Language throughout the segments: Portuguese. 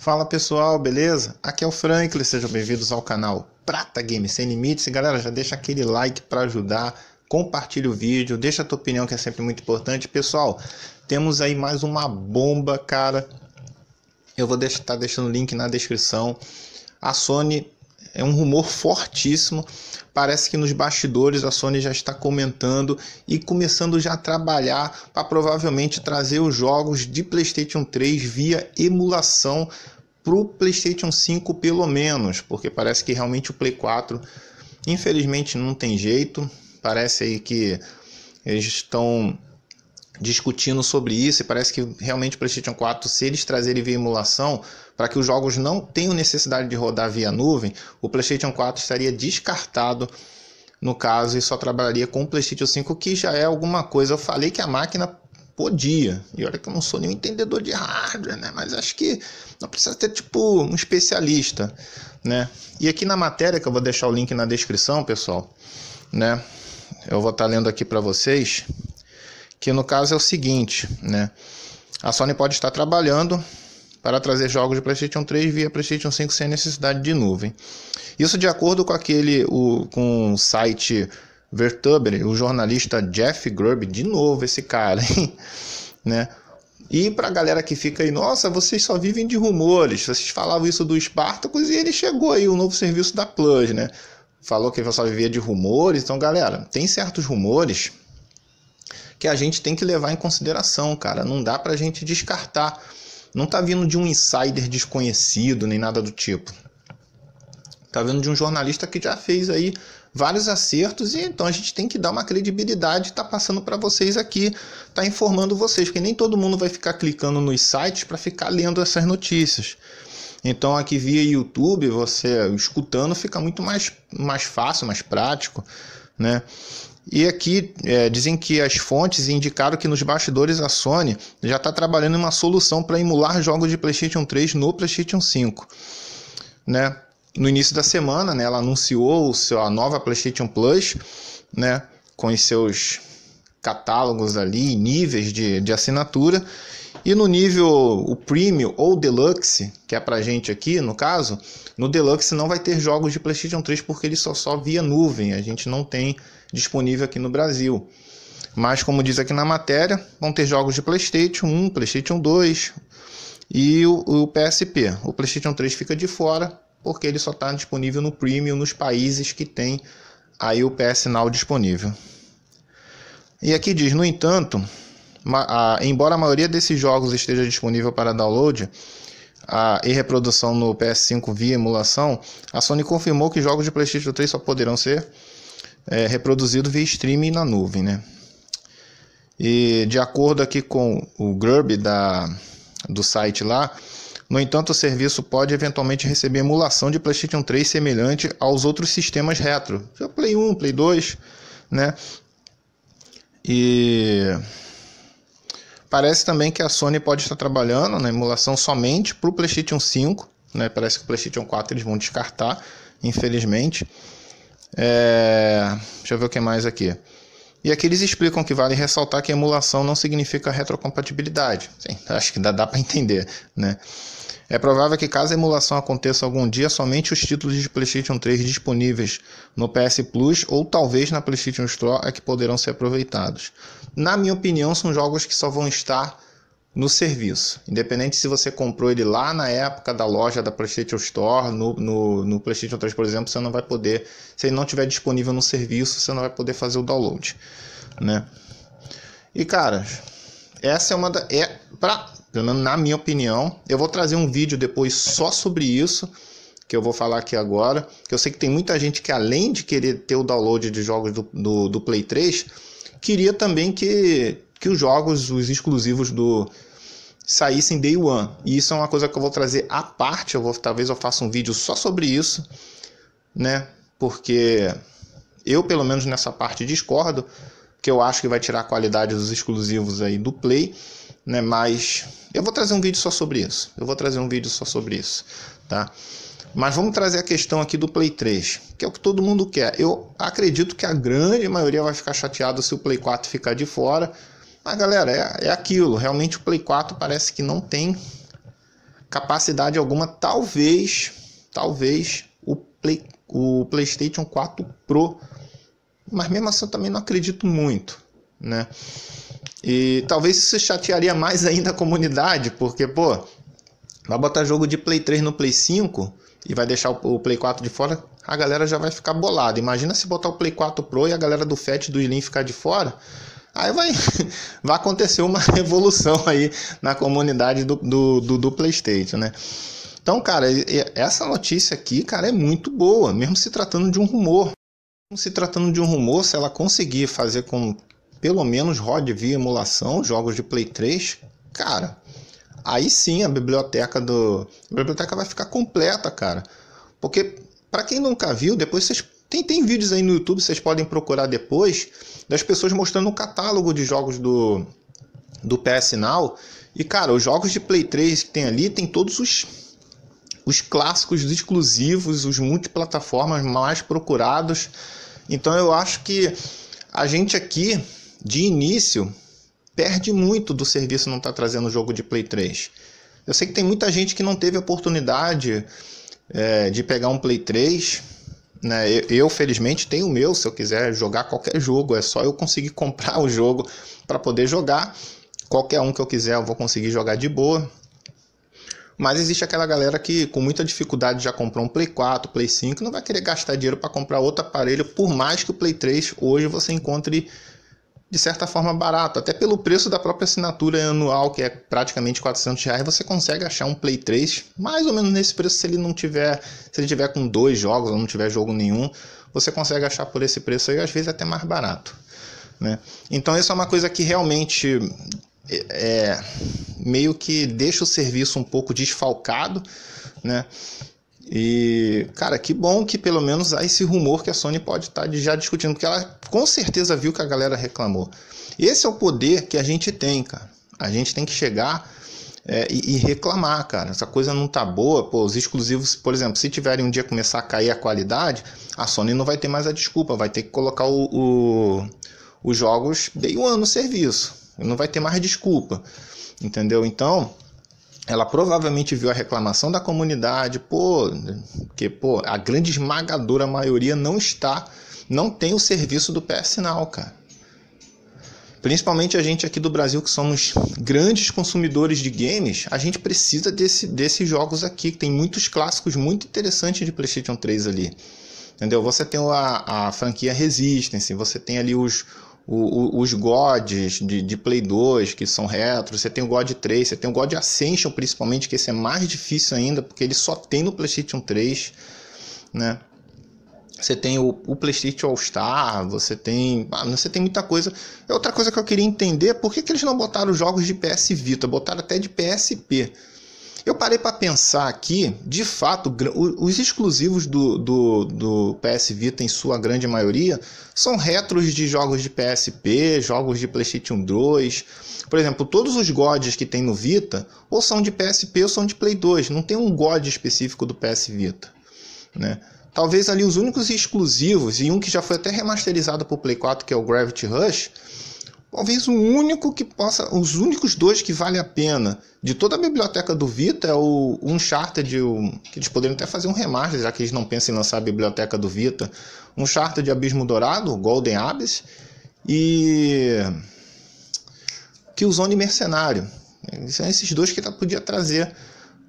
Fala pessoal, beleza? Aqui é o Franklin, sejam bem-vindos ao canal Prata Games Sem Limites. E galera, já deixa aquele like para ajudar, compartilha o vídeo, deixa a tua opinião que é sempre muito importante. Pessoal, temos aí mais uma bomba, cara. Eu vou estar tá deixando o link na descrição. A Sony é um rumor fortíssimo. Parece que nos bastidores a Sony já está comentando e começando já a trabalhar para provavelmente trazer os jogos de PlayStation 3 via emulação para o PlayStation 5 pelo menos, porque parece que realmente o Play 4 infelizmente não tem jeito. Parece aí que eles estão discutindo sobre isso e parece que realmente o PlayStation 4, se eles trazerem via emulação, para que os jogos não tenham necessidade de rodar via nuvem, o PlayStation 4 estaria descartado no caso e só trabalharia com o PlayStation 5, que já é alguma coisa. Eu falei que a máquina podia. E olha que eu não sou nenhum entendedor de hardware, né? Mas acho que não precisa ter tipo um especialista, né? E aqui na matéria que eu vou deixar o link na descrição, pessoal, né? Eu vou estar tá lendo aqui para vocês que no caso é o seguinte, né? A Sony pode estar trabalhando para trazer jogos de PlayStation 3 via PlayStation 5 sem necessidade de nuvem. Isso de acordo com aquele o, com o site Vertuber, o jornalista Jeff Grubb, de novo esse cara, hein? né? E para a galera que fica aí, nossa, vocês só vivem de rumores, vocês falavam isso do Spartacus e ele chegou aí, o novo serviço da Plus, né? Falou que ele só vivia de rumores, então galera, tem certos rumores que a gente tem que levar em consideração, cara. Não dá para a gente descartar. Não tá vindo de um insider desconhecido nem nada do tipo. Tá vindo de um jornalista que já fez aí vários acertos e então a gente tem que dar uma credibilidade, tá passando para vocês aqui, tá informando vocês, porque nem todo mundo vai ficar clicando nos sites para ficar lendo essas notícias. Então aqui via YouTube, você escutando fica muito mais, mais fácil, mais prático, né? E aqui é, dizem que as fontes indicaram que nos bastidores a Sony já está trabalhando em uma solução para emular jogos de PlayStation 3 no PlayStation 5. Né? No início da semana, né, ela anunciou a nova PlayStation Plus, né, com os seus catálogos ali, níveis de, de assinatura, e no nível o Premium ou Deluxe, que é pra gente aqui, no caso, no Deluxe não vai ter jogos de PlayStation 3 porque ele só só via nuvem, a gente não tem disponível aqui no Brasil. Mas como diz aqui na matéria, vão ter jogos de PlayStation 1, PlayStation 2 e o, o PSP. O PlayStation 3 fica de fora porque ele só está disponível no Premium nos países que tem aí o PS Now disponível. E aqui diz, no entanto, a, embora a maioria desses jogos esteja disponível para download a, e reprodução no PS5 via emulação, a Sony confirmou que jogos de PlayStation 3 só poderão ser é, reproduzidos via streaming na nuvem. Né? E de acordo aqui com o Grub da, do site lá, no entanto, o serviço pode eventualmente receber emulação de PlayStation 3 semelhante aos outros sistemas retro, Play 1, Play 2, né? E Parece também que a Sony pode estar trabalhando na emulação somente para o PlayStation 5. Né? Parece que o PlayStation 4 eles vão descartar, infelizmente. É... Deixa eu ver o que mais aqui. E aqui eles explicam que vale ressaltar que emulação não significa retrocompatibilidade. Sim, acho que dá, dá para entender, né? É provável que, caso a emulação aconteça algum dia, somente os títulos de PlayStation 3 disponíveis no PS Plus ou talvez na PlayStation Store é que poderão ser aproveitados. Na minha opinião, são jogos que só vão estar no serviço, independente se você comprou ele lá na época da loja da PlayStation Store, no, no, no PlayStation 3, por exemplo, você não vai poder, se ele não estiver disponível no serviço, você não vai poder fazer o download, né? E cara, essa é uma da, é para pelo menos na minha opinião. Eu vou trazer um vídeo depois só sobre isso, que eu vou falar aqui agora. Que eu sei que tem muita gente que, além de querer ter o download de jogos do, do, do Play 3, queria também que, que os jogos, os exclusivos do saíssem day one. E isso é uma coisa que eu vou trazer à parte. Eu vou, talvez eu faça um vídeo só sobre isso, né? Porque eu, pelo menos nessa parte, discordo. Que eu acho que vai tirar a qualidade dos exclusivos aí do Play né? Mas eu vou trazer um vídeo só sobre isso. Eu vou trazer um vídeo só sobre isso, tá? Mas vamos trazer a questão aqui do Play 3, que é o que todo mundo quer. Eu acredito que a grande maioria vai ficar chateada se o Play 4 ficar de fora. Mas galera, é, é aquilo. Realmente o Play 4 parece que não tem capacidade alguma. Talvez, talvez o, Play, o PlayStation 4 Pro. Mas mesmo assim eu também não acredito muito, né? E talvez isso chatearia mais ainda a comunidade, porque, pô, vai botar jogo de Play 3 no Play 5 e vai deixar o Play 4 de fora, a galera já vai ficar bolada. Imagina se botar o Play 4 Pro e a galera do FET do Slim ficar de fora. Aí vai, vai acontecer uma revolução aí na comunidade do, do, do, do PlayStation, né? Então, cara, essa notícia aqui, cara, é muito boa, mesmo se tratando de um rumor. Mesmo se tratando de um rumor, se ela conseguir fazer com pelo menos rode via emulação jogos de Play 3, cara, aí sim a biblioteca do a biblioteca vai ficar completa, cara. Porque para quem nunca viu, depois vocês tem, tem vídeos aí no YouTube, vocês podem procurar depois das pessoas mostrando o um catálogo de jogos do do PS Now. E cara, os jogos de Play 3 que tem ali, tem todos os os clássicos os exclusivos, os multiplataformas mais procurados. Então eu acho que a gente aqui de início, perde muito do serviço não estar tá trazendo o jogo de Play 3. Eu sei que tem muita gente que não teve oportunidade é, de pegar um Play 3. Né? Eu, eu, felizmente, tenho o meu. Se eu quiser jogar qualquer jogo, é só eu conseguir comprar o jogo para poder jogar. Qualquer um que eu quiser, eu vou conseguir jogar de boa. Mas existe aquela galera que com muita dificuldade já comprou um Play 4, Play 5, não vai querer gastar dinheiro para comprar outro aparelho, por mais que o Play 3 hoje você encontre de certa forma barato. Até pelo preço da própria assinatura anual, que é praticamente 400 reais, você consegue achar um Play 3 mais ou menos nesse preço se ele não tiver, se ele tiver com dois jogos ou não tiver jogo nenhum, você consegue achar por esse preço aí, às vezes até mais barato. Né? Então isso é uma coisa que realmente é, é meio que deixa o serviço um pouco desfalcado, né? E, cara, que bom que pelo menos há esse rumor que a Sony pode estar tá já discutindo, porque ela com certeza viu que a galera reclamou. Esse é o poder que a gente tem, cara. A gente tem que chegar é, e, e, reclamar, cara. Essa coisa não tá boa, pô, os exclusivos, por exemplo, se tiverem um dia começar a cair a qualidade, a Sony não vai ter mais a desculpa, vai ter que colocar o, o, os jogos day one no serviço. Não vai ter mais desculpa, entendeu? Então, ela provavelmente viu a reclamação da comunidade, pô, que pô, a grande esmagadora maioria não está, não tem o serviço do PS Now, cara. Principalmente a gente aqui do Brasil que somos grandes consumidores de games, a gente precisa desse, desses jogos aqui, que tem muitos clássicos muito interessantes de PlayStation 3 ali. Entendeu? Você tem a, a franquia Resistance, você tem ali os o, o, os gods de, de, Play 2, que são retro, você tem o God 3, você tem o God Ascension principalmente, que esse é mais difícil ainda, porque ele só tem no PlayStation 3, né? Você tem o, o PlayStation All Star, você tem, ah, você tem muita coisa. É outra coisa que eu queria entender, por que, que eles não botaram jogos de PS Vita, botaram até de PSP? Eu parei para pensar aqui, de fato, os exclusivos do, do, do PS Vita, em sua grande maioria, são retros de jogos de PSP, jogos de PlayStation 2. Por exemplo, todos os gods que tem no Vita, ou são de PSP ou são de Play 2. Não tem um god específico do PS Vita, né? Talvez ali os únicos exclusivos, e um que já foi até remasterizado para o Play 4, que é o Gravity Rush, Talvez o único que possa, os únicos dois que vale a pena de toda a biblioteca do Vita é o Uncharted, o, que eles poderiam até fazer um remaster, já que eles não pensam em lançar a biblioteca do Vita. um Charter de Abismo Dourado, Golden Abyss, e Killzone Mercenário. São esses dois que tá, podia trazer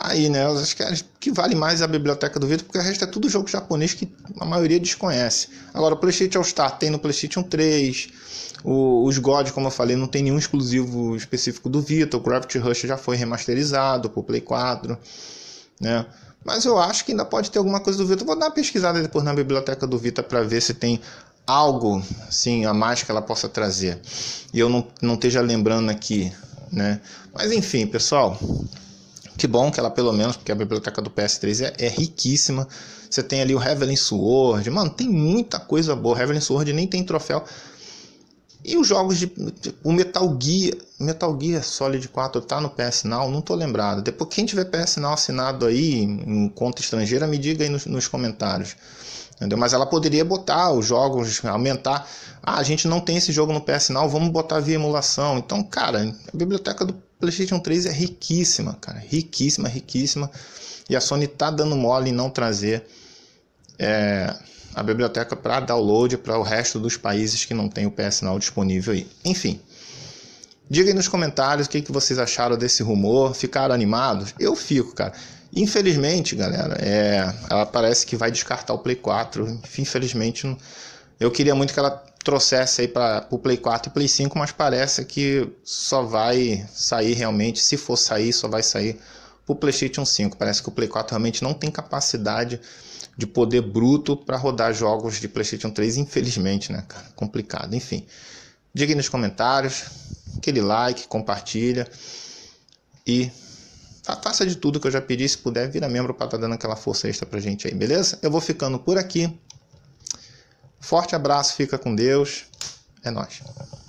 aí, né? Eu acho que, é, que vale mais a Biblioteca do Vitor, porque o resto é tudo jogo japonês que a maioria desconhece. Agora, o PlayStation All Star tem no PlayStation 3, o, os God, como eu falei, não tem nenhum exclusivo específico do Vitor, o Gravity Rush já foi remasterizado pro Play 4, né? Mas eu acho que ainda pode ter alguma coisa do Vita. Vou dar uma pesquisada depois na biblioteca do Vita para ver se tem algo assim a mais que ela possa trazer. E eu não, não esteja lembrando aqui, né? Mas enfim, pessoal, que bom que ela, pelo menos, porque a biblioteca do PS3 é, é riquíssima. Você tem ali o Heavenly Sword, mano, tem muita coisa boa. Heavenly Sword nem tem troféu. E os jogos de. O Metal Gear. Metal Gear Solid 4 tá no PS Now? Não tô lembrado. Depois, quem tiver PS Now assinado aí, em conta estrangeira, me diga aí nos, nos comentários. Entendeu? Mas ela poderia botar os jogos, aumentar. Ah, a gente não tem esse jogo no PS Now, vamos botar via emulação. Então, cara, a biblioteca do PlayStation 3 é riquíssima, cara, riquíssima, riquíssima. E a Sony tá dando mole em não trazer é, a biblioteca para download para o resto dos países que não tem o PS Now disponível aí. Enfim, diga aí nos comentários o que, que vocês acharam desse rumor. Ficaram animados? Eu fico, cara. Infelizmente, galera, é, ela parece que vai descartar o Play 4. Infelizmente, eu queria muito que ela trouxesse aí para o Play 4 e Play 5, mas parece que só vai sair realmente, se for sair, só vai sair para o PlayStation 5. Parece que o Play 4 realmente não tem capacidade de poder bruto para rodar jogos de PlayStation 3, infelizmente, né, cara? Complicado. Enfim, diga aí nos comentários, aquele like, compartilha e faça de tudo que eu já pedi. Se puder, vira membro para estar tá dando aquela força extra pra gente aí, beleza? Eu vou ficando por aqui. Forte abraço, fica com Deus. É nóis.